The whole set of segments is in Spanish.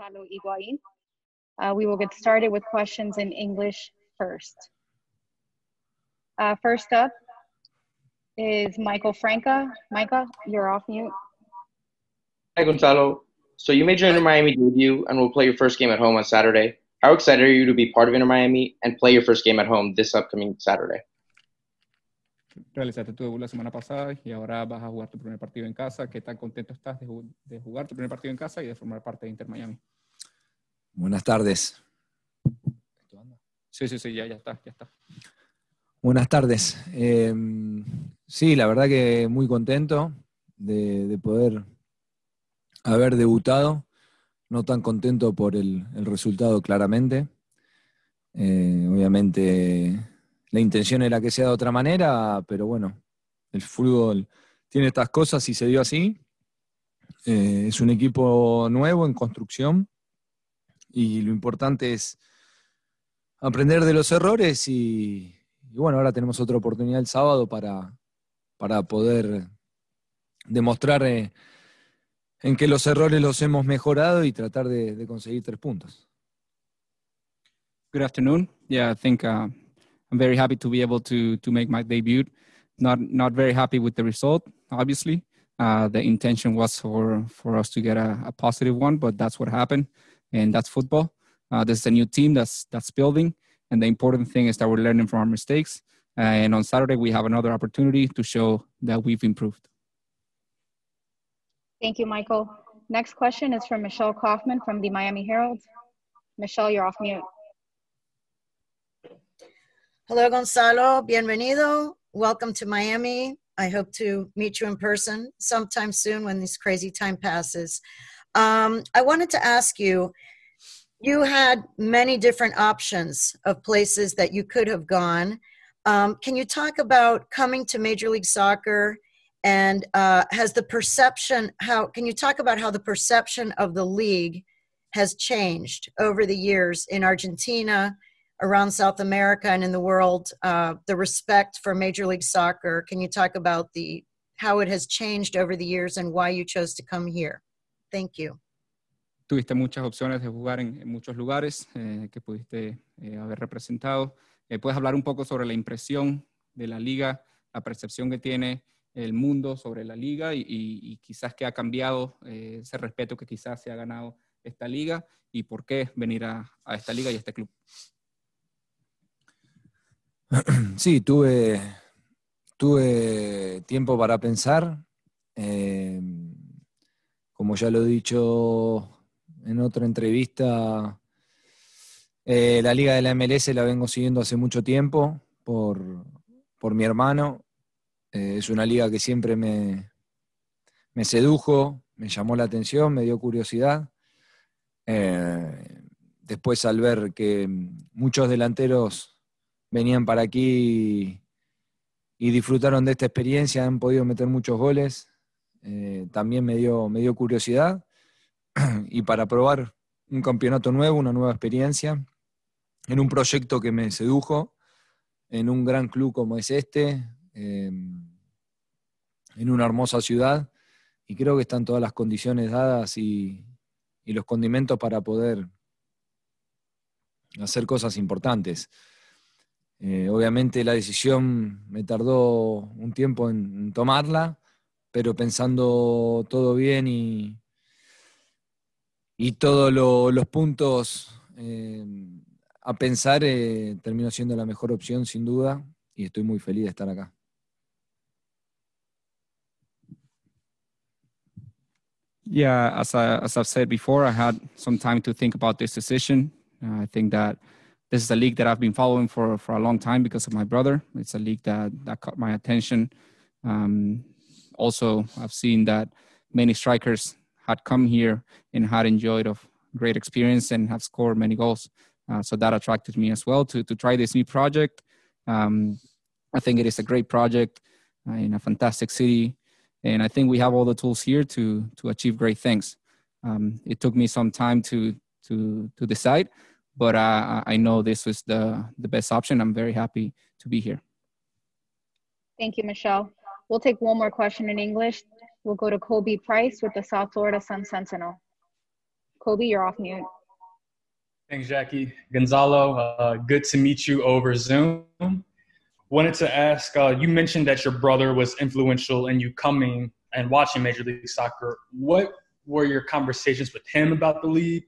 Gonzalo Higuain. Uh, we will get started with questions in English first. Uh, first up is Michael Franca. Michael, you're off mute. Hi, Gonzalo. So you made your Inter Miami debut and will play your first game at home on Saturday. How excited are you to be part of Inter Miami and play your first game at home this upcoming Saturday? realizaste tu debut la semana pasada y ahora vas a jugar tu primer partido en casa. ¿Qué tan contento estás de, jugar tu primer partido en casa y de formar parte de Inter Miami? Buenas tardes. Sí, sí, sí, ya, está, ya está. Buenas tardes. Eh, sí, la verdad que muy contento de, poder haber debutado. No tan contento por el, resultado, claramente. Eh, obviamente la intención era que sea de otra manera, pero bueno, el fútbol tiene estas cosas y se dio así. Eh, es un equipo nuevo en construcción y lo importante es aprender de los errores y, bueno, ahora tenemos otra oportunidad el sábado para, poder demostrar eh, en que los errores los hemos mejorado y tratar de, conseguir tres puntos. Good afternoon. Yeah, I think uh, I'm very happy to be able to to make my debut. Not not very happy with the result, obviously. Uh, the intention was for for us to get a, a, positive one, but that's what happened, and that's football. Uh, this is a new team that's that's building, and the important thing is that we're learning from our mistakes. Uh, and on Saturday, we have another opportunity to show that we've improved. Thank you, Michael. Next question is from Michelle Kaufman from the Miami Herald. Michelle, you're off mute. Hello, Gonzalo. Bienvenido. Welcome to Miami. I hope to meet you in person sometime soon when this crazy time passes. Um, I wanted to ask you you had many different options of places that you could have gone. Um, can you talk about coming to Major League Soccer? And uh, has the perception, how can you talk about how the perception of the league has changed over the years in Argentina? around South America and in the world, uh, the respect for Major League Soccer. Can you talk about the how it has changed over the years and why you chose to come here? Thank you. Tuviste muchas opciones de jugar en, muchos lugares eh, que pudiste eh, haber representado. Eh, ¿Puedes hablar un poco sobre la impresión de la liga, la percepción que tiene el mundo sobre la liga y, y, y quizás qué ha cambiado eh, ese respeto que quizás se ha ganado esta liga y por qué venir a, a esta liga y a este club? Sí, tuve, tuve tiempo para pensar. Em, como ya lo he dicho en otra entrevista, eh, la liga de la MLS la vengo siguiendo hace mucho tiempo por, mi hermano. Eh, es una liga que siempre me, me sedujo, me llamó la atención, me dio curiosidad. Eh, después al ver que muchos delanteros venían para aquí y disfrutaron de esta experiencia, han podido meter muchos goles. Eh, también me dio, me dio curiosidad y para probar un campeonato nuevo, una nueva experiencia, en un proyecto que me sedujo, en un gran club como es este, em, en una hermosa ciudad, y creo que están todas las condiciones dadas y los condimentos para poder hacer cosas importantes. Eh, obviamente la decisión me tardó un tiempo en tomarla, pero pensando todo bien y, todos los puntos eh, a pensar, eh, terminó siendo la mejor opción sin duda y estoy muy feliz de estar acá. Yeah, as, I've said before, I had some time to think about this decision. I think that This is a league that I've been following for, for a long time because of my brother. It's a league that, that caught my attention. Um, also, I've seen that many strikers had come here and had enjoyed of great experience and have scored many goals. Uh, so that attracted me as well to, to try this new project. Um, I think it is a great project uh, in a fantastic city. And I think we have all the tools here to, to achieve great things. Um, it took me some time to, to, to decide, but I know this was the, the best option. I'm very happy to be here. Thank you, Michelle. We'll take one more question in English. We'll go to Kobe Price with the South Florida Sun Sentinel. Kobe, you're off mute. Thanks, Jackie. Gonzalo, uh, good to meet you over Zoom. Wanted to ask uh, you mentioned that your brother was influential in you coming and watching Major League Soccer. What were your conversations with him about the league?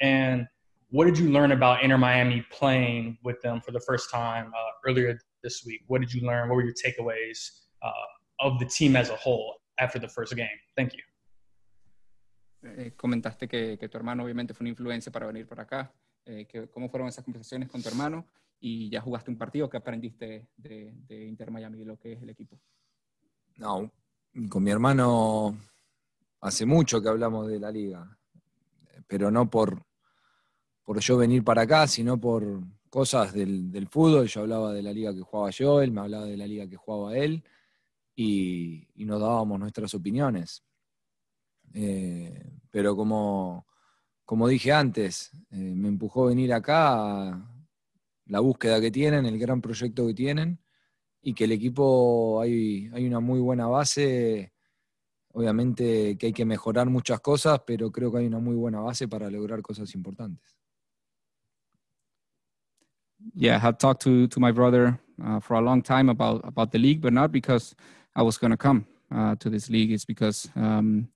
And What did you learn about Inter Miami playing with them for the first time uh, earlier this week? What did you learn? What were your takeaways uh, of the team as a whole after the first game? Thank you. Eh, comentaste que, que, tu hermano obviamente fue una influencia para venir por acá. Eh, que, ¿Cómo fueron esas conversaciones con tu hermano? Y ya jugaste un partido, ¿qué aprendiste de, de Inter Miami y lo que es el equipo? No, con mi hermano hace mucho que hablamos de la liga, pero no por, por yo venir para acá, sino por cosas del, fútbol. Yo hablaba de la liga que jugaba yo, él me hablaba de la liga que jugaba él y, nos dábamos nuestras opiniones. Eh, pero como, como dije antes, eh, me empujó venir acá la búsqueda que tienen, el gran proyecto que tienen y que el equipo hay, hay una muy buena base. Obviamente que hay que mejorar muchas cosas, pero creo que hay una muy buena base para lograr cosas importantes. yeah, had talked to to my brother uh, for a long time about about the league, but not because I was going to come uh, to this league. It's because um,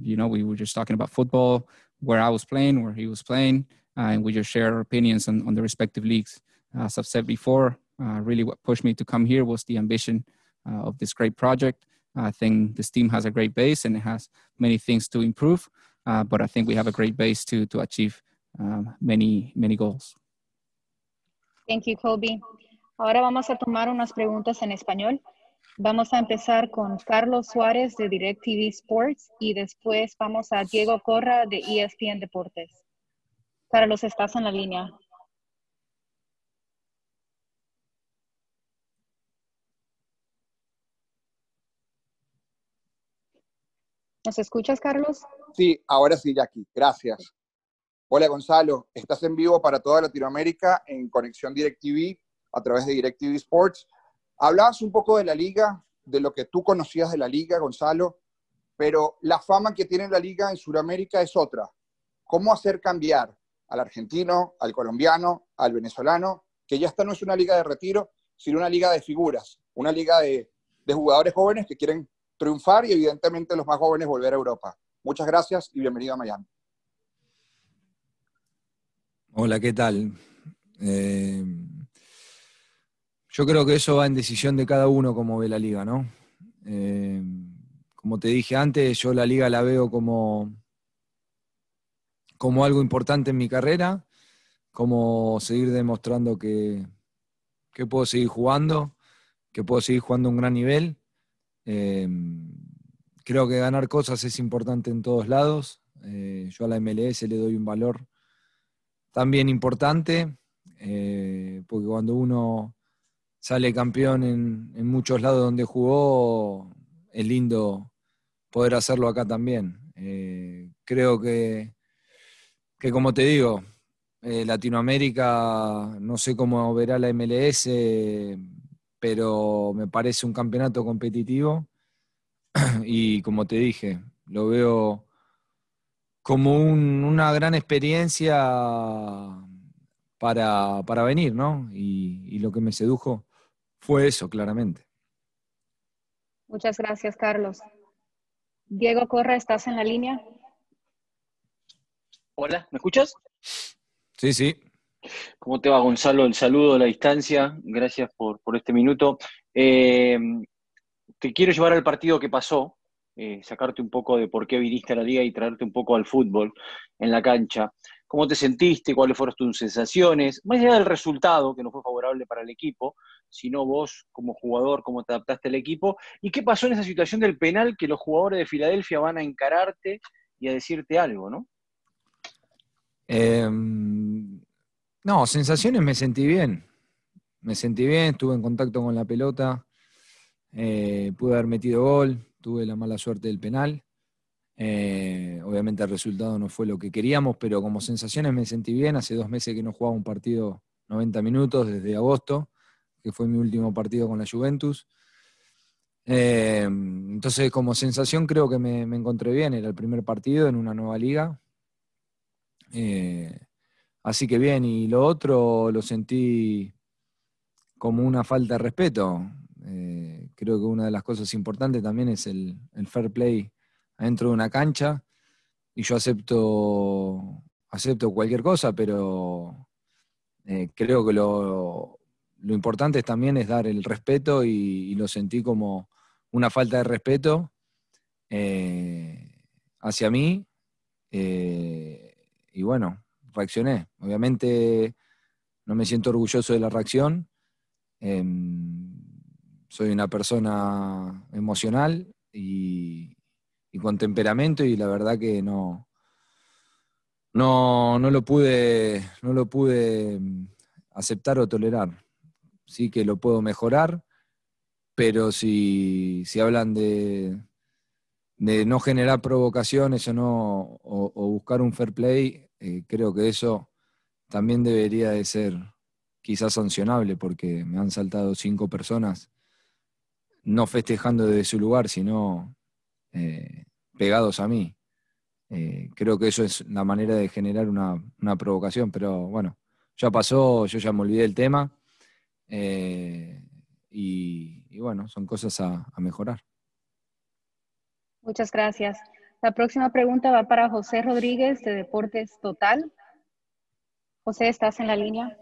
you know we were just talking about football, where I was playing, where he was playing, uh, and we just shared our opinions on, on the respective leagues. As I've said before, uh, really what pushed me to come here was the ambition uh, of this great project. I think this team has a great base and it has many things to improve, uh, but I think we have a great base to to achieve um, many many goals. Gracias, you, Ahora vamos a tomar unas preguntas en español. Vamos a empezar con Carlos Suárez de DirecTV Sports y después vamos a Diego Corra de ESPN Deportes. Carlos, estás en la línea. ¿Nos escuchas, Carlos? Sí, ahora sí, Jackie. Gracias. Hola Gonzalo, estás en vivo para toda Latinoamérica en Conexión DirecTV a través de DirecTV Sports. Hablabas un poco de la liga, de lo que tú conocías de la liga, Gonzalo, pero la fama que tiene la liga en Sudamérica es otra. ¿Cómo hacer cambiar al argentino, al colombiano, al venezolano, que ya esta no es una liga de retiro, sino una liga de figuras, una liga de, de jugadores jóvenes que quieren triunfar y evidentemente los más jóvenes volver a Europa? Muchas gracias y bienvenido a Miami. Hola, ¿qué tal? Eh, yo creo que eso va en decisión de cada uno como ve la liga, ¿no? Eh, como te dije antes, yo la liga la veo como, como algo importante en mi carrera, como seguir demostrando que, que puedo seguir jugando, que puedo seguir jugando a un gran nivel. Eh, creo que ganar cosas es importante en todos lados. yo a la MLS le doy un valor también importante, eh, porque cuando uno sale campeón en, muchos lados donde jugó, es lindo poder hacerlo acá también. Eh, creo que, que, como te digo, eh, Latinoamérica, no sé cómo verá la MLS, pero me parece un campeonato competitivo y como te dije, lo veo como una gran experiencia para, venir, ¿no? Y, lo que me sedujo fue eso, claramente. Muchas gracias, Carlos. Diego Corra, ¿estás en la línea? Hola, ¿me escuchas? Sí, sí. ¿Cómo te va, Gonzalo? El saludo a la distancia. Gracias por, este minuto. Eh, te quiero llevar al partido que pasó, eh, sacarte un poco de por qué viniste a la liga y traerte un poco al fútbol en la cancha. ¿Cómo te sentiste? ¿Cuáles fueron tus sensaciones? Más allá del resultado, que no fue favorable para el equipo, sino vos como jugador, cómo te adaptaste al equipo. ¿Y qué pasó en esa situación del penal que los jugadores de Filadelfia van a encararte y a decirte algo, no? Em, no, sensaciones me sentí bien. Me sentí bien, estuve en contacto con la pelota, eh, pude haber metido gol, tuve la mala suerte del penal. Eh, obviamente el resultado no fue lo que queríamos, pero como sensaciones me sentí bien. Hace dos meses que no jugaba un partido 90 minutos, desde agosto, que fue mi último partido con la Juventus. Eh, entonces, como sensación creo que me, encontré bien. Era el primer partido en una nueva liga. Eh, así que bien, y lo otro lo sentí como una falta de respeto. Eh, Creo que una de las cosas importantes también es el, fair play dentro de una cancha. Y yo acepto, acepto cualquier cosa, pero eh, creo que lo, lo, importante también es dar el respeto y, lo sentí como una falta de respeto eh, hacia mí. Eh, y bueno, reaccioné. Obviamente no me siento orgulloso de la reacción. Em, soy una persona emocional y, con temperamento y la verdad que no, no, lo pude, no lo pude mm, aceptar o tolerar. Sí que lo puedo mejorar, pero si, hablan de, de no generar provocaciones o, no, o, buscar un fair play, eh, creo que eso también debería de ser quizás sancionable porque me han saltado cinco personas no festejando desde su lugar, sino eh, pegados a mí. Eh, creo que eso es la manera de generar una, provocación, pero bueno, ya pasó, yo ya me olvidé del tema eh, y, bueno, son cosas a, a mejorar. Muchas gracias. La próxima pregunta va para José Rodríguez de Deportes Total. José, ¿estás en la línea?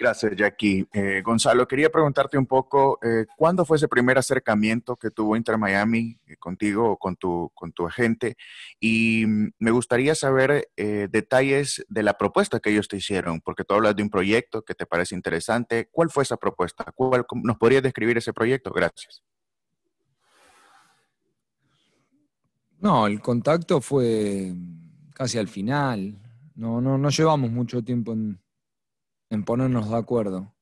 Gracias, Jackie. Eh, Gonzalo, quería preguntarte un poco, eh, ¿cuándo fue ese primer acercamiento que tuvo Inter Miami eh, contigo o con tu, con tu agente? Y mm, me gustaría saber detalles de la propuesta que ellos te hicieron, porque tú hablas de un proyecto que te parece interesante. ¿Cuál fue esa propuesta? ¿Cuál, ¿Nos podrías describir ese proyecto? Gracias. No, el contacto fue casi al final. No, no, no llevamos mucho tiempo en, en ponernos de acuerdo.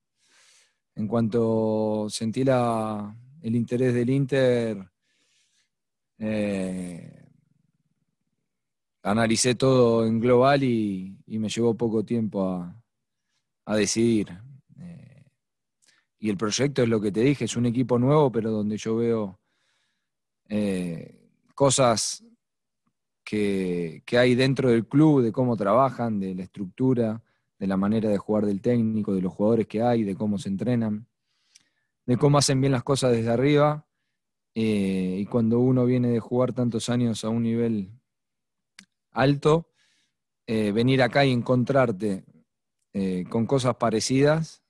En cuanto sentí el interés del Inter, eh, analicé todo en global y, me llevó poco tiempo a, a decidir. Eh, y el proyecto es lo que te dije, es un equipo nuevo, pero donde yo veo eh, cosas que, que, hay dentro del club, de cómo trabajan, de la estructura, de la manera de jugar del técnico, de los jugadores que hay, de cómo se entrenan, de cómo hacen bien las cosas desde arriba. Eh, y cuando uno viene de jugar tantos años a un nivel alto, eh, venir acá y encontrarte eh, con cosas parecidas,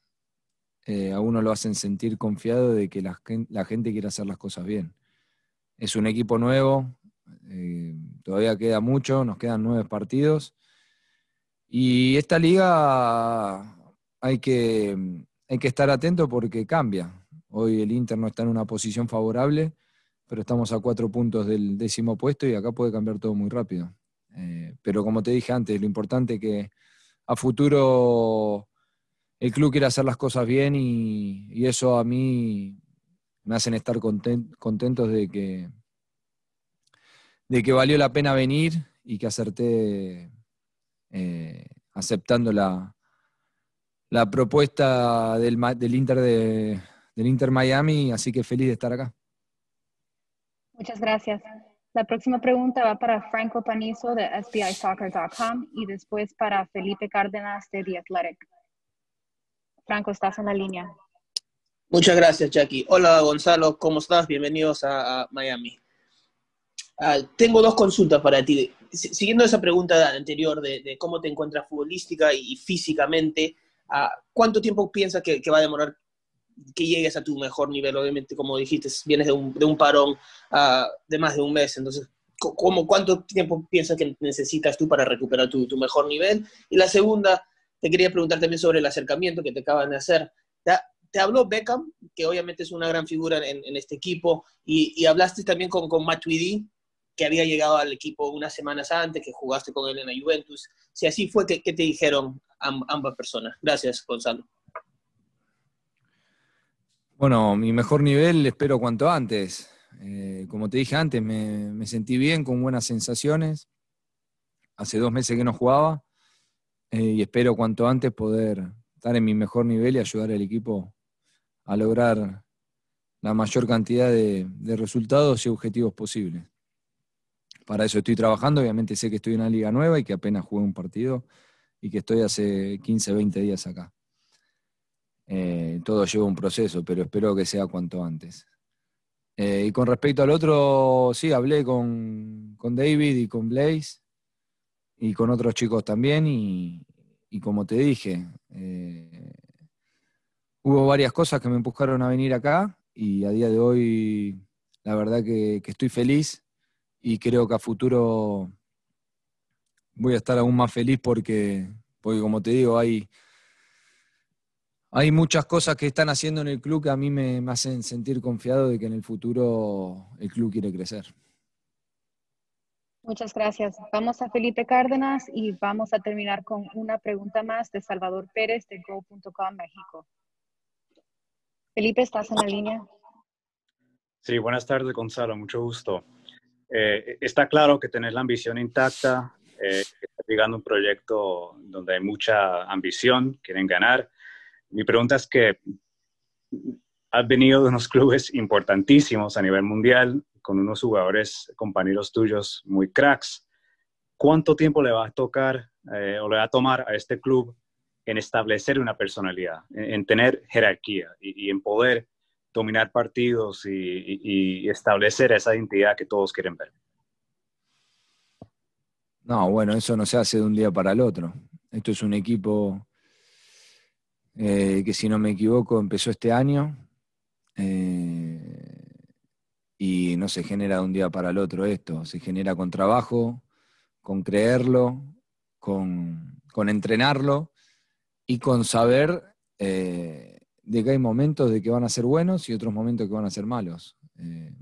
a uno lo hacen sentir confiado de que la, gente quiere hacer las cosas bien. Es un equipo nuevo, todavía queda mucho, nos quedan nueve partidos y esta liga hay que, hay que estar atento porque cambia. Hoy el Inter no está en una posición favorable, pero estamos a cuatro puntos del décimo puesto y acá puede cambiar todo muy rápido. Eh, pero como te dije antes, lo importante es que a futuro el club quiera hacer las cosas bien y, eso a mí me hacen estar contentos de que, de que valió la pena venir y que acerté eh, aceptando la, propuesta del, Inter de, del Inter Miami, así que feliz de estar acá. Muchas gracias. La próxima pregunta va para Franco Panizo de SBIsoccer.com y después para Felipe Cárdenas de The Athletic. Franco, estás en la línea. Muchas gracias, Jackie. Hola, Gonzalo, ¿cómo estás? Bienvenidos a, Miami. Ah, tengo dos consultas para ti siguiendo esa pregunta anterior de, cómo te encuentras futbolística y, físicamente, ah, ¿cuánto tiempo piensas que, va a demorar que llegues a tu mejor nivel? Obviamente, como dijiste, vienes de un, parón ah, de más de un mes, entonces, ¿cómo, ¿cuánto tiempo piensas que necesitas tú para recuperar tu, mejor nivel? Y la segunda, te quería preguntar también sobre el acercamiento que te acaban de hacer. ¿Te, habló Beckham, que obviamente es una gran figura en, este equipo, y, hablaste también con, con Matuidi, que había llegado al equipo unas semanas antes, que jugaste con él en la Juventus. Si así fue, ¿qué, te dijeron ambas personas? Gracias, Gonzalo. Bueno, mi mejor nivel espero cuanto antes. Eh, como te dije antes, me, sentí bien, con buenas sensaciones. Hace dos meses que no jugaba eh, y espero cuanto antes poder estar en mi mejor nivel y ayudar al equipo a lograr la mayor cantidad de resultados y objetivos posibles para eso estoy trabajando. Obviamente sé que estoy en una liga nueva y que apenas jugué un partido y que estoy hace 15, 20 días acá. Eh, todo lleva un proceso, pero espero que sea cuanto antes. Eh, y con respecto al otro, sí, hablé con, David y con Blaze y con otros chicos también y, como te dije, eh, hubo varias cosas que me empujaron a venir acá y a día de hoy la verdad que estoy feliz y creo que a futuro voy a estar aún más feliz porque, porque como te digo, hay, hay muchas cosas que están haciendo en el club que a mí me, me hacen sentir confiado de que en el futuro el club quiere crecer. Muchas gracias. Vamos a Felipe Cárdenas y vamos a terminar con una pregunta más de Salvador Pérez de Go.com México. Felipe, ¿estás en la línea? Sí, buenas tardes, Gonzalo. Mucho gusto. Eh, está claro que tenés la ambición intacta, eh, estás llegando un proyecto donde hay mucha ambición, quieren ganar. Mi pregunta es que has venido de unos clubes importantísimos a nivel mundial, con unos jugadores, compañeros tuyos, muy cracks. ¿Cuánto tiempo le va a tocar eh, o le va a tomar a este club en establecer una personalidad, en, tener jerarquía y, y en poder dominar partidos y, establecer esa identidad que todos quieren ver. No, bueno, eso no se hace de un día para el otro. Esto es un equipo eh, que, si no me equivoco, empezó este año eh, y no se genera de un día para el otro esto. Se genera con trabajo, con creerlo, con, entrenarlo y con saber eh, de que hay momentos de que van a ser buenos y otros momentos que van a ser malos. Eh,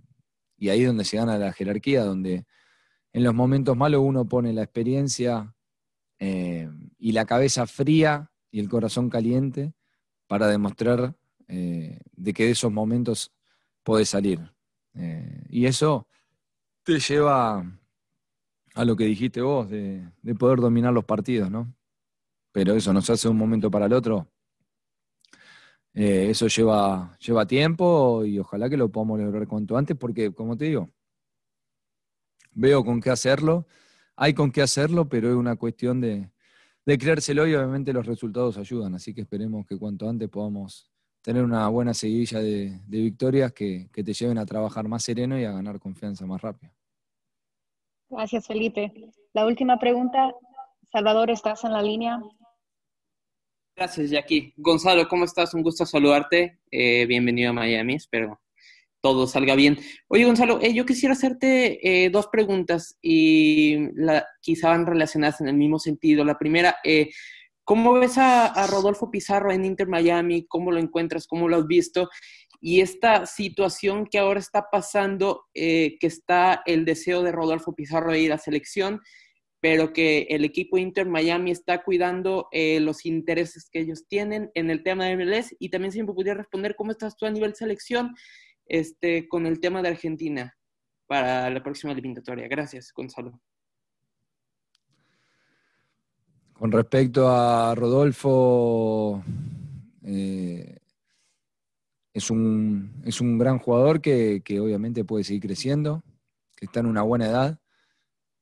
y ahí es donde se gana la jerarquía, donde en los momentos malos uno pone la experiencia eh, y la cabeza fría y el corazón caliente para demostrar eh, de que de esos momentos puede salir. y eso te lleva a lo que dijiste vos, de, poder dominar los partidos, ¿no? Pero eso nos hace de un momento para el otro eh, eso lleva, lleva tiempo y ojalá que lo podamos lograr cuanto antes, porque, como te digo, veo con qué hacerlo, hay con qué hacerlo, pero es una cuestión de, creérselo y obviamente los resultados ayudan, así que esperemos que cuanto antes podamos tener una buena seguidilla de, victorias que, que, te lleven a trabajar más sereno y a ganar confianza más rápido. Gracias, Felipe. La última pregunta, Salvador, ¿estás en la línea? Gracias, Jackie. Gonzalo, ¿cómo estás? Un gusto saludarte. Eh, bienvenido a Miami, espero todo salga bien. Oye, Gonzalo, eh, yo quisiera hacerte eh, dos preguntas y la, quizá van relacionadas en el mismo sentido. La primera, ¿cómo ves a, a, Rodolfo Pizarro en Inter Miami? ¿Cómo lo encuentras? ¿Cómo lo has visto? Y esta situación que ahora está pasando, que está el deseo de Rodolfo Pizarro de ir a selección, pero que el equipo Inter Miami está cuidando eh, los intereses que ellos tienen en el tema de MLS y también siempre me responder cómo estás tú a nivel selección este, con el tema de Argentina para la próxima eliminatoria. Gracias, Gonzalo. Con respecto a Rodolfo, eh, es, un, es, un, gran jugador que, que obviamente puede seguir creciendo, que está en una buena edad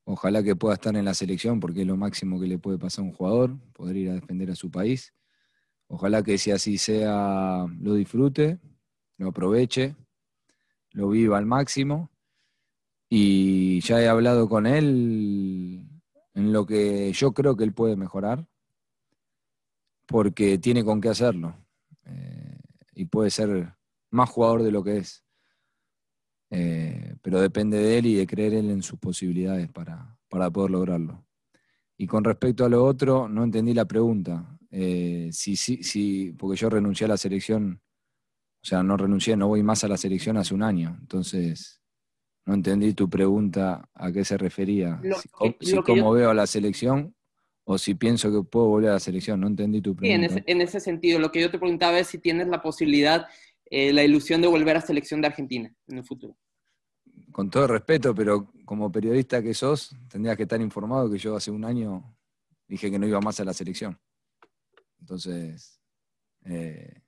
Ojalá que pueda estar en la selección porque es lo máximo que le puede pasar a un jugador, poder ir a defender a su país. Ojalá que si así sea, lo disfrute, lo aproveche, lo viva al máximo. Y ya he hablado con él en lo que yo creo que él puede mejorar, porque tiene con qué hacerlo eh, y puede ser más jugador de lo que es. Eh, pero depende de él y de creer él en sus posibilidades para, poder lograrlo. Y con respecto a lo otro, no entendí la pregunta. Eh, si si porque yo renuncié a la selección, o sea, no renuncié, no voy más a la selección hace un año. Entonces, no entendí tu pregunta a qué se refería. si, cómo veo a la selección o si pienso que puedo volver a la selección. No entendí tu pregunta. Sí, en, ese, sentido, lo que yo te preguntaba es si tienes la posibilidad, eh, la ilusión de volver a selección de Argentina en el futuro con todo respeto, pero como periodista que sos, tendrías que estar informado que yo hace un año dije que no iba más a la selección. Entonces, eh,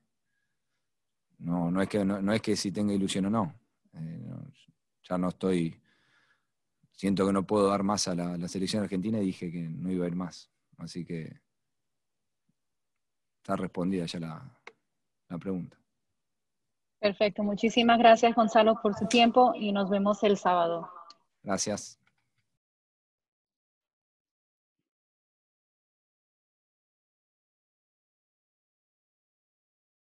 no, no, es que, no, es que si tenga ilusión o eh, no. Ya no estoy, siento que no puedo dar más a la, la, selección argentina y dije que no iba a ir más. Así que está respondida ya la pregunta. Perfecto. Muchísimas gracias, Gonzalo, por su tiempo y nos vemos el sábado. Gracias.